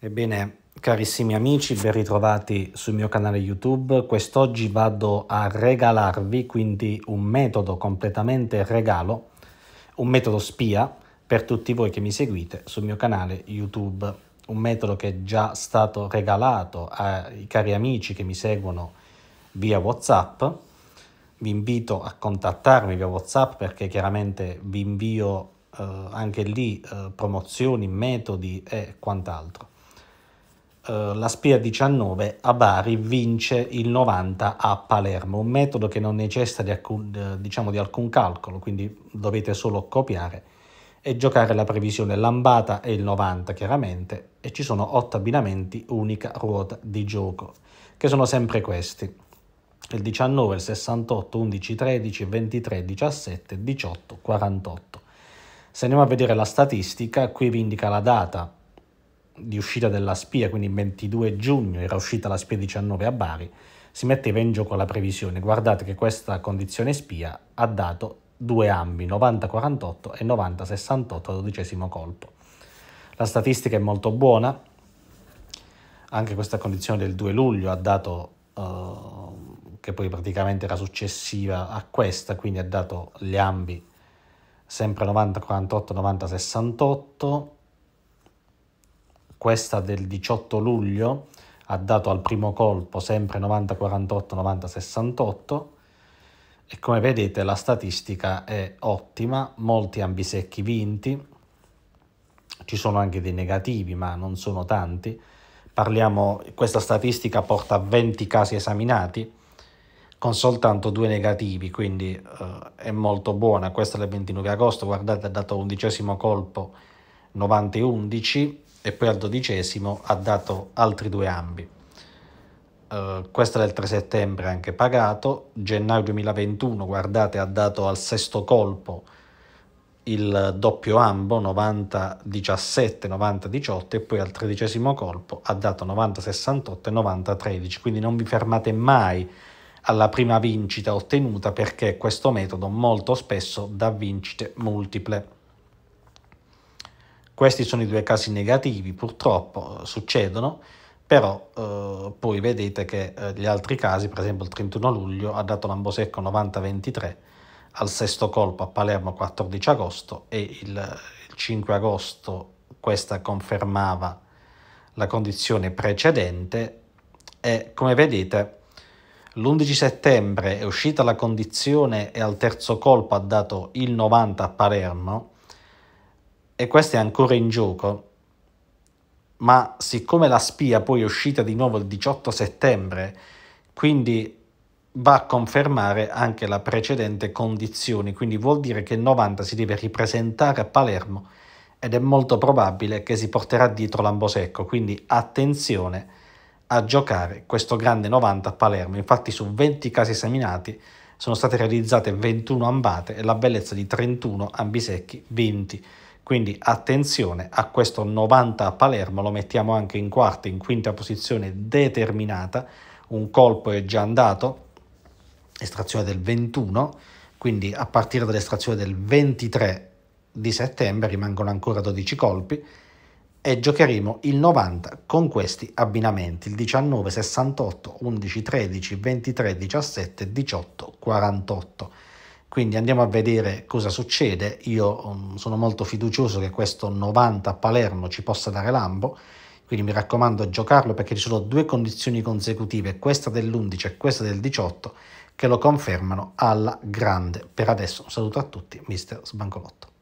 Ebbene, carissimi amici, ben ritrovati sul mio canale YouTube. Quest'oggi vado a regalarvi quindi un metodo completamente regalo, un metodo spia per tutti voi che mi seguite sul mio canale YouTube. Un metodo che è già stato regalato ai cari amici che mi seguono via WhatsApp. Vi invito a contattarmi via WhatsApp perché chiaramente vi invio eh, anche lì eh, promozioni, metodi e quant'altro eh, la Spia 19 a Bari vince il 90 a Palermo, un metodo che non necessita di alcun, eh, diciamo, di alcun calcolo, quindi dovete solo copiare e giocare la previsione lambata e il 90 chiaramente e ci sono otto abbinamenti unica ruota di gioco che sono sempre questi il 19, il 68, 11, 13, 23, 17, 18, 48 se andiamo a vedere la statistica qui vi indica la data di uscita della spia, quindi il 22 giugno era uscita la spia 19 a Bari, si metteva in gioco la previsione. Guardate che questa condizione spia ha dato due ambi, 90-48 e 90-68 al dodicesimo colpo. La statistica è molto buona, anche questa condizione del 2 luglio ha dato, eh, che poi praticamente era successiva a questa, quindi ha dato gli ambi sempre 90-48, 90-68 questa del 18 luglio ha dato al primo colpo sempre 90-48, 90-68 e come vedete la statistica è ottima, molti ambisecchi vinti, ci sono anche dei negativi ma non sono tanti, Parliamo, questa statistica porta a 20 casi esaminati con soltanto due negativi, quindi eh, è molto buona. Questa è il 29 agosto, guardate ha dato undicesimo colpo 90-11, e poi al dodicesimo ha dato altri due ambi. Uh, eh, questa del 3 settembre anche pagato, gennaio 2021 guardate ha dato al sesto colpo il doppio ambo 90-17, 90-18 e poi al tredicesimo colpo ha dato 90-68 e 90-13, quindi non vi fermate mai alla prima vincita ottenuta perché questo metodo molto spesso dà vincite multiple. Questi sono i due casi negativi, purtroppo eh, succedono, però eh, poi vedete che eh, gli altri casi, per esempio il 31 luglio ha dato Lambosecco 90-23 al sesto colpo a Palermo 14 agosto e il, il 5 agosto questa confermava la condizione precedente e come vedete l'11 settembre è uscita la condizione e al terzo colpo ha dato il 90 a Palermo e questa è ancora in gioco, ma siccome la spia poi è uscita di nuovo il 18 settembre, quindi va a confermare anche la precedente condizione, quindi vuol dire che il 90 si deve ripresentare a Palermo ed è molto probabile che si porterà dietro Lambosecco, quindi attenzione a giocare questo grande 90 a Palermo. Infatti su 20 casi esaminati sono state realizzate 21 ambate e la bellezza di 31 ambisecchi 20. Quindi attenzione a questo 90 a Palermo, lo mettiamo anche in quarta, in quinta posizione determinata, un colpo è già andato, estrazione del 21, quindi a partire dall'estrazione del 23 di settembre rimangono ancora 12 colpi e giocheremo il 90 con questi abbinamenti, il 19, 68, 11, 13, 23, 17, 18, 48. Quindi andiamo a vedere cosa succede. Io mm, sono molto fiducioso che questo 90 a Palermo ci possa dare lambo. Quindi mi raccomando, giocarlo perché ci sono due condizioni consecutive, questa dell'11 e questa del 18, che lo confermano alla grande. Per adesso un saluto a tutti, mister Sbancolotto.